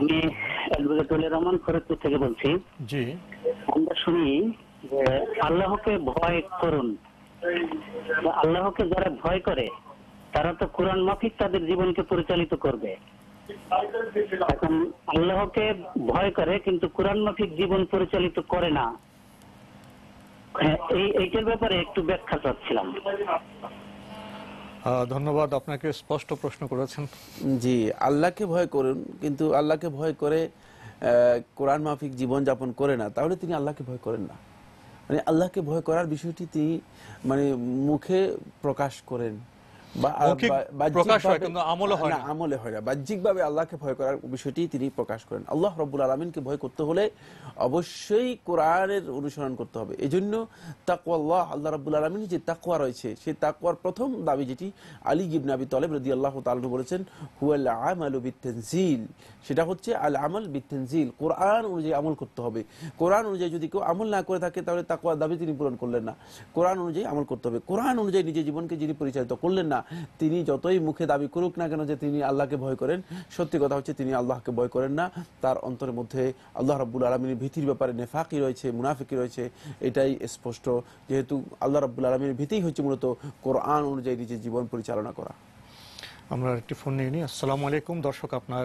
আমি অ্যাডভোকেট রহমান ফরিদপুর থেকে বলছি জি আমরা শুনি যে আল্লাহকে ভয় করুন আল্লাহকে যারা ভয় করে তারা তো কোরআন মাফিক তাদের জীবনকে পরিচালিত করবে এখন আল্লাহকে ভয় করে কিন্তু কোরআন মাফিক জীবন পরিচালিত করে না হ্যাঁ, এই এইটার ব্যাপারে একটু ব্যাখ্যা চাচ্ছিলাম ধন্যবাদ আপনাকে স্পষ্ট প্রশ্ন করেছেন জি আল্লাহকে ভয় করুন কিন্তু আল্লাহকে ভয় করে কোরআন মাফিক জীবনযাপন করে না তাহলে তিনি আল্লাহকে ভয় করেন না মানে আল্লাহকে ভয় করার বিষয়টি তিনি মানে মুখে প্রকাশ করেন প্রথম দাবি যেটি আলী তলেব রদি আল্লাহ বলেছেন সেটা হচ্ছে আল আমল বিতেনজিল কোরআন অনুযায়ী আমল করতে হবে কোরআন অনুযায়ী যদি কেউ আমল না করে থাকে তাহলে তাকুয়ার দাবি তিনি পূরণ করলেন না কোরআন অনুযায়ী আমল করতে হবে কোরআন অনুযায়ী নিজের জীবনকে যিনি পরিচালিত করলেন না তিনি যতই মুখে দাবি করুক না কেন যে তিনি আল্লাহকে ভয় করেন সত্যি কথা হচ্ছে তিনি আল্লাহকে ভয় করেন না তার অন্তরের মধ্যে আল্লাহ রাবুল আলমিনের ভীতির ব্যাপারে নেফাকি রয়েছে মুনাফিকি রয়েছে এটাই স্পষ্ট যেহেতু আল্লাহ রাবুল আলমীর ভীতি হচ্ছে মূলত কোরআন অনুযায়ী নিজের জীবন পরিচালনা করা আমরা একটি ফোন নিয়ে নিই আসসালামু আলাইকুম দর্শক আপনার